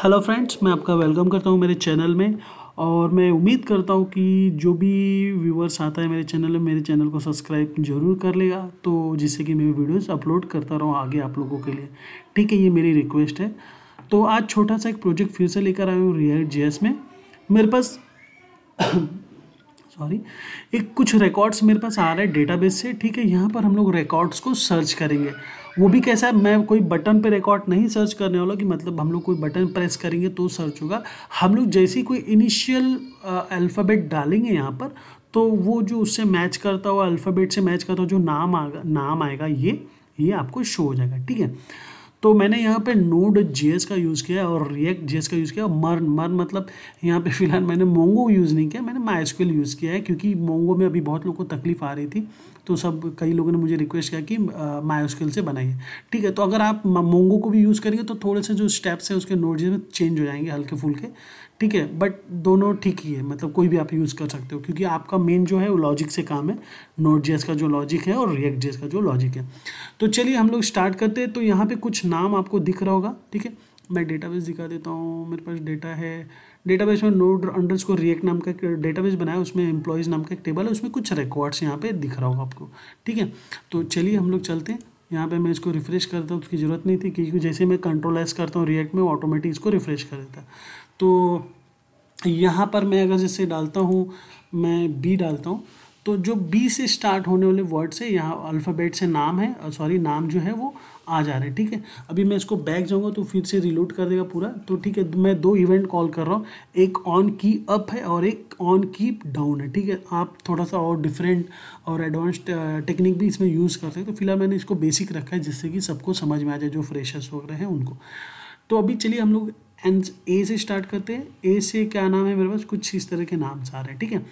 hello friends मैं आपका welcome करता हूँ मेरे चैनल में और मैं उम्मीद करता हूँ कि जो भी व्यूवर्स आता है मेरे चैनल में मेरे चैनल को सब्सक्राइब जरूर कर लेगा तो जिससे कि मैं वीडियोस अपलोड करता रहूँ आगे आप लोगों के लिए ठीक है ये मेरी रिक्वेस्ट है तो आज छोटा सा एक प्रोजेक्ट फिर से लेकर आया हूँ रियर जे में मेरे पास सॉरी एक कुछ रिकॉर्ड्स मेरे पास आ रहे हैं डेटाबेस से ठीक है यहाँ पर हम लोग रिकॉर्ड्स को सर्च करेंगे वो भी कैसा है मैं कोई बटन पे रिकॉर्ड नहीं सर्च करने वाला कि मतलब हम लोग कोई बटन प्रेस करेंगे तो सर्च होगा हम लोग जैसे ही कोई इनिशियल अल्फ़ाबेट डालेंगे यहाँ पर तो वो जो उससे मैच करता हुआ अल्फ़ाबेट से मैच करता हुआ जो नाम आएगा नाम आएगा ये ये आपको शो हो जाएगा ठीक है तो मैंने यहाँ पे नोड जेएस का यूज़ किया और रिएक्ट जेएस का यूज़ किया मर मर मतलब यहाँ पे फिलहाल मैंने मोंगो यूज़ नहीं किया मैंने माइस्क्यूल यूज़ किया है क्योंकि मोंगो में अभी बहुत लोगों को तकलीफ आ रही थी तो सब कई लोगों ने मुझे रिक्वेस्ट किया कि मायोस्केल से बनाइए ठीक है तो अगर आप मोंगो को भी यूज़ करेंगे तो थोड़े से जो स्टेप्स हैं उसके नोट में चेंज हो जाएंगे हल्के फुल्के ठीक है बट दोनों ठीक ही है मतलब कोई भी आप यूज़ कर सकते हो क्योंकि आपका मेन जो है वो लॉजिक से काम है नोट जेस का जो लॉजिक है और रिएक्ट जेस का जो लॉजिक है तो चलिए हम लोग स्टार्ट करते हैं तो यहाँ पे कुछ नाम आपको दिख रहा होगा ठीक है मैं डेटाबेस दिखा देता हूँ मेरे पास डेटा है डेटाबेस में नोड अंडर स्कोर रिएक्ट नाम का एक डेटाबेस बनाया उसमें एम्प्लॉयज़ नाम का एक टेबल है उसमें कुछ रिकॉर्ड्स यहाँ पे दिख रहा होगा आपको ठीक है तो चलिए हम लोग चलते हैं यहाँ पे मैं इसको रिफ़्रेश करता हूँ उसकी ज़रूरत नहीं थी क्योंकि जैसे मैं कंट्रोल एस करता हूँ रिएक्ट में ऑटोमेटिक इसको रिफ़्रेश कर देता तो यहाँ पर मैं अगर जैसे डालता हूँ मैं बी डालता हूँ तो जो बी से स्टार्ट होने वाले वर्ड्स है यहाँ अल्फ़ाबेट से नाम है सॉरी नाम जो है वो आ जा रहे हैं ठीक है अभी मैं इसको बैक जाऊँगा तो फिर से रिलोड कर देगा पूरा तो ठीक है मैं दो इवेंट कॉल कर रहा हूँ एक ऑन की अप है और एक ऑन की डाउन है ठीक है आप थोड़ा सा और डिफरेंट और एडवांस टेक्निक भी इसमें यूज़ कर सकते तो फिलहाल मैंने इसको बेसिक रखा है जिससे कि सबको समझ में आ जाए जो फ्रेशर्स वगैरह हैं उनको तो अभी चलिए हम लोग एंड ए से स्टार्ट करते हैं ए से क्या नाम है मेरे पास कुछ इस तरह के नाम सारे हैं ठीक है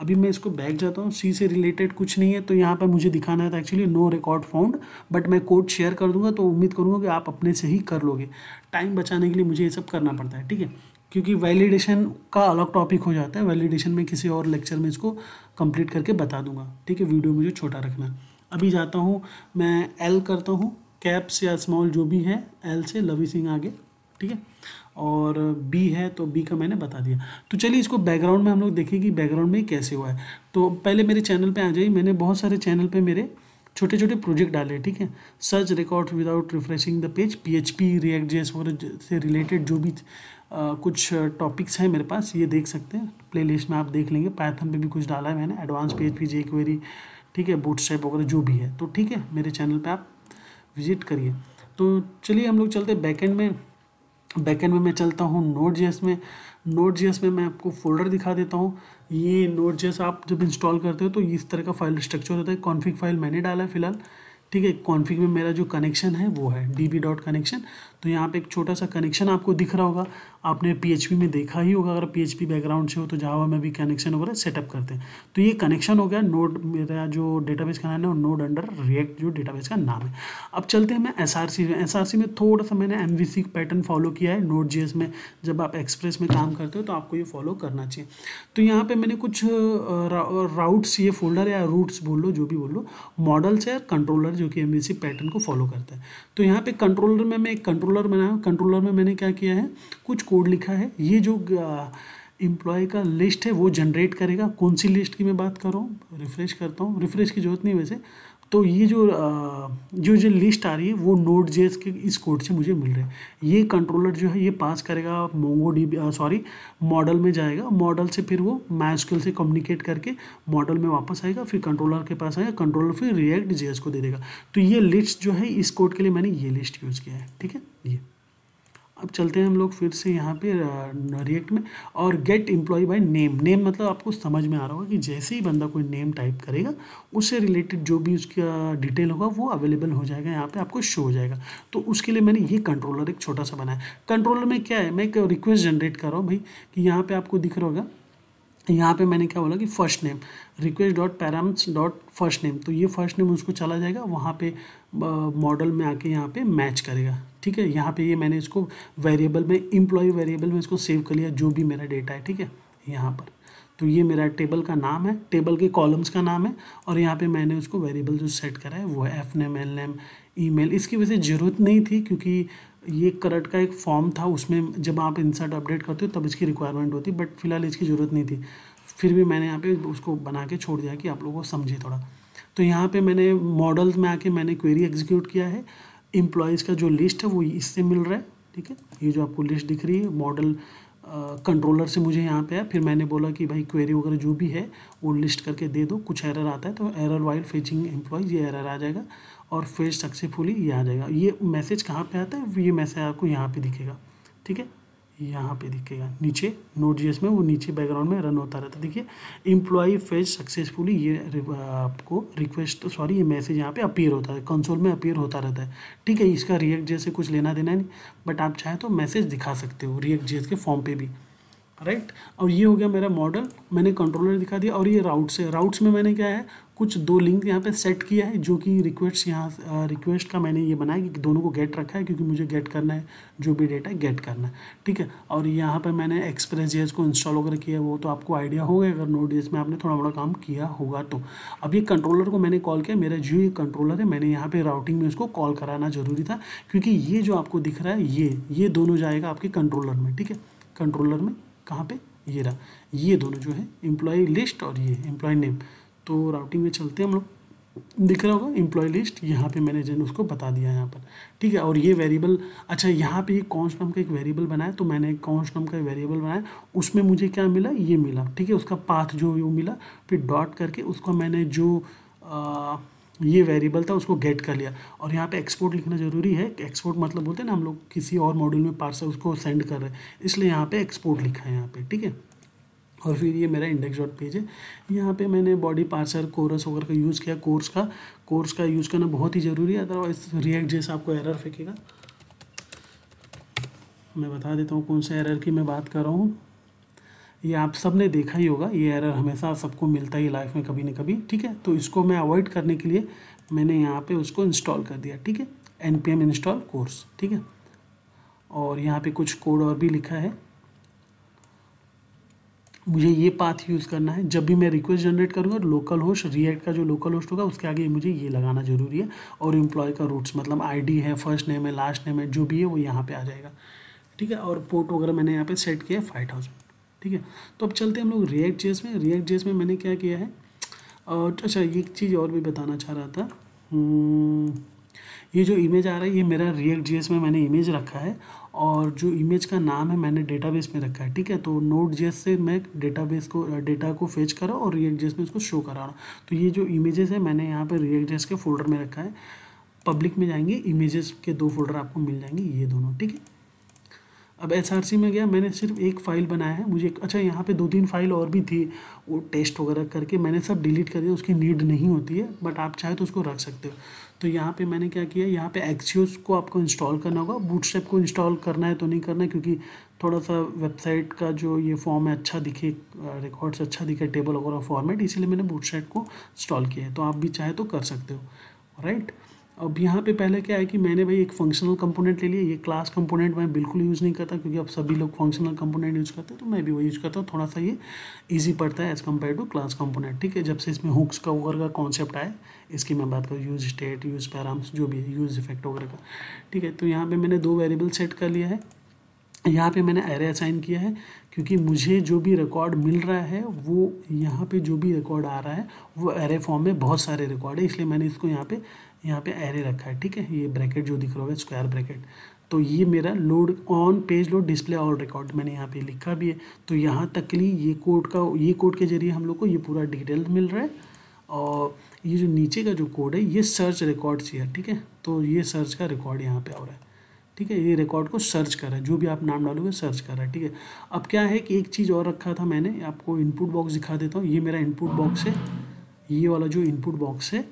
अभी मैं इसको बैक जाता हूँ सी से रिलेटेड कुछ नहीं है तो यहाँ पर मुझे दिखाना है तो actually no record found but मैं कोड शेयर कर दूंगा तो उम्मीद करूँगा कि आप अपने से ही कर लोगे टाइम बचाने के लिए मुझे ये सब करना पड़ता है ठीक है क्योंकि वैलिडेशन का अलग टॉपिक हो जाता है वैलिडेशन में किसी और लेक्चर में इसको कंप्लीट करके बता दूंगा ठीक है वीडियो मुझे छोटा रखना अभी जाता हूँ मैं एल करता हूँ कैप्स या स्मॉल जो भी है एल से लवी सिंह आगे ठीक है और बी है तो बी का मैंने बता दिया तो चलिए इसको बैकग्राउंड में हम लोग देखें कि बैकग्राउंड में कैसे हुआ है तो पहले मेरे चैनल पे आ जाइए मैंने बहुत सारे चैनल पे मेरे छोटे छोटे प्रोजेक्ट डाले ठीक है search record without refreshing the page P H P React J से रिलेटेड जो भी आ, कुछ टॉपिक्स हैं मेरे पास ये देख सकते हैं लिस्ट में आप देख लेंगे पैथन पर भी कुछ डाला है मैंने advance page P jQuery ठीक है बूटस्ट्रैप वगैरह जो भी है तो ठीक है मेरे चैनल पर आप विजिट करिए तो चलिए हम लोग चलते हैं बैकेंड में बैकेंड में मैं चलता हूँ नोट जेस में नोट जेस में मैं आपको फोल्डर दिखा देता हूँ ये नोट जेस आप जब इंस्टॉल करते हो तो इस तरह का फाइल स्ट्रक्चर होता है कॉन्फ़िग फाइल मैंने डाला है फिलहाल ठीक है कॉन्फ़िग में मेरा जो कनेक्शन है वो है डी बी डॉट कनेक्शन तो यहाँ पे एक छोटा सा कनेक्शन आपको दिख रहा होगा आपने पीएचपी में देखा ही होगा अगर पीएचपी बैकग्राउंड से हो तो जावा में भी कनेक्शन वगैरह सेटअप करते हैं तो ये कनेक्शन हो गया नोड मेरा जो डेटाबेस का नाम है नोड अंडर रिएक्ट जो डेटाबेस का नाम है अब चलते हैं मैं एस आर सी में एस आर सी में थोड़ा सा मैंने M V C pattern follow किया है नोड जी एस में जब आप एक्सप्रेस में काम करते हो तो आपको ये फॉलो करना चाहिए तो यहाँ पर मैंने कुछ राउट्स ये फोल्डर या रूट्स बोल लो जो भी बोल लो मॉडल्स है कंट्रोलर जो कि एम वी सी पैटर्न को फॉलो करता है तो यहाँ पे कंट्रोलर में मैं एक कंट्रोल कंट्रोलर बनाया हूँ कंट्रोलर में मैंने क्या किया है कुछ कोड लिखा है ये जो एम्प्लॉय का लिस्ट है वो जनरेट करेगा कौन सी लिस्ट की मैं बात कर रहा हूँ रिफ्रेश करता हूँ रिफ्रेश की जरूरत नहीं वैसे तो ये जो जो जो लिस्ट आ रही है वो नोट जेस के इस कोड से मुझे मिल रहे हैं ये कंट्रोलर जो है ये पास करेगा मोंगो डी सॉरी मॉडल में जाएगा मॉडल से फिर वो मैस्कल से कम्युनिकेट करके मॉडल में वापस आएगा फिर कंट्रोलर के पास आएगा कंट्रोलर फिर रिएक्ट जेस को दे देगा तो ये लिस्ट जो है इस कोड के लिए मैंने ये लिस्ट यूज़ किया है ठीक है ये अब चलते हैं हम लोग फिर से यहाँ पे रिएक्ट में और get employ by name name मतलब आपको समझ में आ रहा होगा कि जैसे ही बंदा कोई नेम टाइप करेगा उससे रिलेटेड जो भी उसका डिटेल होगा वो अवेलेबल हो जाएगा यहाँ पे आपको शो हो जाएगा तो उसके लिए मैंने ये कंट्रोलर एक छोटा सा बनाया कंट्रोलर में क्या है मैं एक रिक्वेस्ट जनरेट कर रहा हूँ भाई कि यहाँ पर आपको दिख रहा होगा यहाँ पे मैंने क्या बोला कि first name request dot params dot first name तो ये फर्स्ट नेम उसको चला जाएगा वहाँ पे मॉडल में आके यहाँ पे मैच करेगा ठीक है यहाँ पे ये मैंने इसको वेरिएबल में इम्प्लॉय वेरिएबल में इसको सेव कर लिया जो भी मेरा डेटा है ठीक है यहाँ पर तो ये मेरा टेबल का नाम है टेबल के कॉलम्स का नाम है और यहाँ पे मैंने उसको वेरिएबल जो सेट करा है वो है एफ नेम एल नेम ई इसकी वजह से ज़रूरत नहीं थी क्योंकि ये करट का एक फॉर्म था उसमें जब आप इंसर्ट अपडेट करते हो तब इसकी रिक्वायरमेंट होती बट फिलहाल इसकी ज़रूरत नहीं थी फिर भी मैंने यहाँ पे उसको बना के छोड़ दिया कि आप लोगों को समझे थोड़ा तो यहाँ पे मैंने मॉडल्स में आके मैंने क्वेरी एग्जीक्यूट किया है इम्प्लॉयज़ का जो लिस्ट है वो इससे मिल रहा है ठीक है ये जो आपको लिस्ट दिख रही है मॉडल कंट्रोलर से मुझे यहाँ पे आया फिर मैंने बोला कि भाई क्वेरी वगैरह जो भी है वो लिस्ट करके दे दो कुछ एरर आता है तो एरर वाइल फेचिंग एम्प्लॉयज़ ये एरर आ जाएगा और फेच सक्सेसफुली ये आ जाएगा ये मैसेज कहाँ पे आता है ये मैसेज आपको यहाँ पे दिखेगा ठीक है यहाँ पे दिखेगा नीचे नोट जी में वो नीचे बैकग्राउंड में रन होता रहता है देखिए इम्प्लॉई फेज सक्सेसफुली ये आपको रिक्वेस्ट सॉरी ये मैसेज यहाँ पे अपीयर होता है कंसोल में अपीयर होता रहता है ठीक है इसका रिएक्ट जैसे कुछ लेना देना नहीं बट आप चाहें तो मैसेज दिखा सकते हो रिएक्ट जे के फॉर्म पे भी राइट और ये हो गया मेरा मॉडल मैंने कंट्रोलर दिखा दिया और ये राउट्स है राउट्स में मैंने क्या है कुछ दो लिंक यहाँ पे सेट किया है जो कि रिक्वेस्ट यहाँ रिक्वेस्ट का मैंने ये बनाया कि दोनों को गेट रखा है क्योंकि मुझे गेट करना है जो भी डेटा गेट करना है ठीक है और यहाँ पे मैंने एक्सप्रेस जी को इंस्टॉल होकर किया वो तो आपको आइडिया होगा अगर नोट जेस में आपने थोड़ा बड़ा काम किया होगा तो अब ये कंट्रोलर को मैंने कॉल किया मेरा जो ये कंट्रोलर है मैंने यहाँ पर राउटिंग में उसको कॉल कराना जरूरी था क्योंकि ये जो आपको दिख रहा है ये ये दोनों जाएगा आपके कंट्रोलर में ठीक है कंट्रोलर में कहाँ पे ये रहा ये दोनों जो है एम्प्लॉय लिस्ट और ये एम्प्लॉय नेम तो राउटिंग में चलते हैं हम लोग दिख रहा होगा एम्प्लॉय लिस्ट यहाँ पे मैंने जन उसको बता दिया यहाँ पर ठीक है और ये वेरिएबल अच्छा यहाँ पे सा नाम का एक वेरिएबल बनाया तो मैंने सा नाम का वेरिएबल बनाया उसमें मुझे क्या मिला ये मिला ठीक है उसका पाथ जो वो मिला फिर डॉट करके उसको मैंने जो आ, ये वेरिएबल था उसको गेट कर लिया और यहाँ पे एक्सपोर्ट लिखना ज़रूरी है एक्सपोर्ट मतलब बोलते हैं ना हम लोग किसी और मॉड्यूल में पार्सल उसको सेंड कर रहे हैं इसलिए यहाँ पे एक्सपोर्ट लिखा है यहाँ पे ठीक है और फिर ये मेरा इंडेक्स डॉट पेज है यहाँ पे मैंने बॉडी पार्सर कोरस वगैरह का यूज़ किया कोर्स का कोर्स का यूज़ करना बहुत ही ज़रूरी है अदरवाइज रिएक्ट जैसे आपको एरर फेंकेगा मैं बता देता हूँ कौन से एरर की मैं बात कर रहा हूँ ये आप सब ने देखा ही होगा ये एरर हमेशा सबको मिलता ही लाइफ में कभी ना कभी ठीक है तो इसको मैं अवॉइड करने के लिए मैंने यहाँ पे उसको इंस्टॉल कर दिया ठीक है N P M install cors ठीक है और यहाँ पे कुछ कोड और भी लिखा है मुझे ये पाथ यूज़ करना है जब भी मैं रिक्वेस्ट जनरेट करूँगा लोकल होस्ट रिएक्ट का जो लोकल होस्ट होगा उसके आगे मुझे ये लगाना जरूरी है और इम्प्लॉय का रूट्स मतलब आईडी है फर्स्ट नेम है लास्ट नेम है जो भी है वो यहाँ पे आ जाएगा ठीक है और पोर्ट वगैरह मैंने यहाँ पे सेट किया है फाइव थाउजेंड ठीक है तो अब चलते हैं हम लोग रिएक्ट जेस में रिएक्ट जेस में मैंने क्या किया है और अच्छा एक चीज़ और भी बताना चाह रहा था हम्म, ये जो इमेज आ रहा है ये मेरा रिएक्ट जेस में मैंने इमेज रखा है और जो इमेज का नाम है मैंने डेटाबेस में रखा है ठीक है तो नोट जेस से मैं डेटाबेस को डेटा को फेच करा और रिएक्ट जेस में उसको शो करा रहा हूँ तो ये जो इमेजेस है मैंने यहाँ पर रिएक्ट जेस के फोल्डर में रखा है पब्लिक में जाएंगे इमेजेस के दो फोल्डर आपको मिल जाएंगे ये दोनों ठीक है अब एस में गया मैंने सिर्फ एक फ़ाइल बनाया है मुझे अच्छा यहाँ पे दो तीन फाइल और भी थी वो टेस्ट वगैरह करके मैंने सब डिलीट कर दिया उसकी नीड नहीं होती है बट आप चाहे तो उसको रख सकते हो तो यहाँ पे मैंने क्या किया यहाँ पे एक्सियोस को आपको इंस्टॉल करना होगा बूटस्टेप को इंस्टॉल करना है तो नहीं करना है क्योंकि थोड़ा सा वेबसाइट का जो ये फॉर्म है अच्छा दिखे रिकॉर्ड्स अच्छा दिखे टेबल वगैरह फॉर्मेट इसीलिए मैंने बूटस्टेप को इंस्टॉल किया है तो आप भी चाहे तो कर सकते हो राइट अब यहाँ पे पहले क्या है कि मैंने भाई एक फंक्शनल कंपोनेंट ले लिया ये क्लास कंपोनेंट मैं बिल्कुल यूज़ नहीं करता क्योंकि अब सभी लोग फंक्शनल कंपोनेंट यूज़ करते हैं तो मैं भी वो यूज़ करता हूँ थोड़ा सा ये ईजी पड़ता है as compare to class component ठीक है जब से इसमें हुक्स का वगैरह का कॉन्सेप्ट आए इसकी मैं बात करूँ यूज़ स्टेट यूज़ पैराम्स जो भी है यूज़ इफेक्ट वगैरह का ठीक है तो यहाँ पर मैंने दो वेरिएबल सेट कर लिया है यहाँ पे मैंने एरे असाइन किया है क्योंकि मुझे जो भी रिकॉर्ड मिल रहा है वो यहाँ पे जो भी रिकॉर्ड आ रहा है वो एरे फॉर्म में बहुत सारे रिकॉर्ड है इसलिए मैंने इसको यहाँ पे यहाँ पे एरे रखा है ठीक है ये ब्रैकेट जो दिख रहा है स्क्वायर ब्रैकेट तो ये मेरा load on page load display all record मैंने यहाँ पे लिखा भी है तो यहाँ तक के लिए ये कोड का ये कोड के जरिए हम लोग को ये पूरा डिटेल मिल रहा है और ये जो नीचे का जो कोड है ये सर्च रिकॉर्ड से है ठीक है तो ये सर्च का रिकॉर्ड यहाँ पर आ रहा है ठीक है ये रिकॉर्ड को सर्च कर रहा है जो भी आप नाम डालोगे सर्च कर रहा है ठीक है अब क्या है कि एक चीज़ और रखा था मैंने आपको इनपुट बॉक्स दिखा देता हूँ ये मेरा इनपुट बॉक्स है ये वाला जो इनपुट बॉक्स है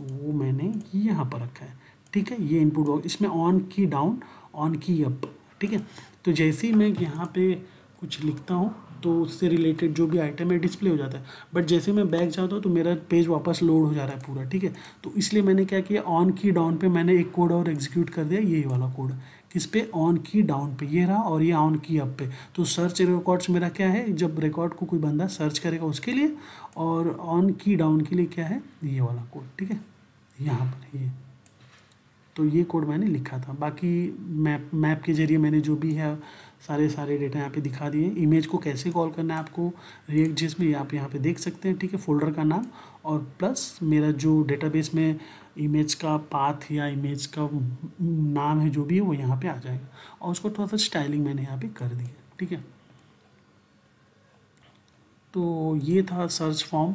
वो मैंने यहाँ पर रखा है ठीक है ये इनपुट बॉक्स इसमें on key down on key up ठीक है तो जैसे ही मैं यहाँ पे कुछ लिखता हूँ तो उससे रिलेटेड जो भी आइटम है डिस्प्ले हो जाता है बट जैसे मैं बैक जाता हूँ तो मेरा पेज वापस लोड हो जा रहा है पूरा ठीक है तो इसलिए मैंने क्या किया ऑन की डाउन पे मैंने एक कोड और एग्जीक्यूट कर दिया यही वाला कोड किस पे ऑन की डाउन पे ये रहा और ये ऑन की अप पे तो सर्च रिकॉर्ड्स मेरा क्या है जब रिकॉर्ड को कोई बंदा सर्च करेगा उसके लिए और ऑन की डाउन के लिए क्या है ये वाला कोड ठीक है यहाँ पर ये तो ये कोड मैंने लिखा था बाकी मैप मैप के जरिए मैंने जो भी है सारे सारे डेटा यहाँ पे दिखा दिए इमेज को कैसे कॉल करना है आपको रिएक्ट जिस में आप यहाँ पे देख सकते हैं ठीक है फोल्डर का नाम और प्लस मेरा जो डेटाबेस में इमेज का पाथ या इमेज का नाम है जो भी है वो यहाँ पे आ जाएगा और उसको थोड़ा सा स्टाइलिंग मैंने यहाँ पे कर दिया ठीक है तो ये था सर्च फॉर्म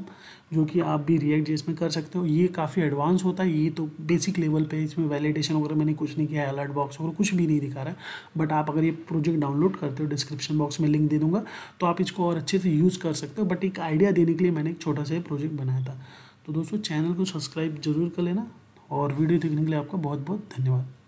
जो कि आप भी रिएक्ट जेस में कर सकते हो ये काफ़ी एडवांस होता है ये तो बेसिक लेवल पे इसमें वैलिडेशन वगैरह मैंने कुछ नहीं किया है अलर्ट बॉक्स वगैरह कुछ भी नहीं दिखा रहा है बट आप अगर ये प्रोजेक्ट डाउनलोड करते हो डिस्क्रिप्शन बॉक्स में लिंक दे दूंगा तो आप इसको और अच्छे से यूज़ कर सकते हो बट एक आइडिया देने के लिए मैंने एक छोटा सा प्रोजेक्ट बनाया था तो दोस्तों चैनल को सब्सक्राइब जरूर कर लेना और वीडियो देखने के लिए आपका बहुत बहुत धन्यवाद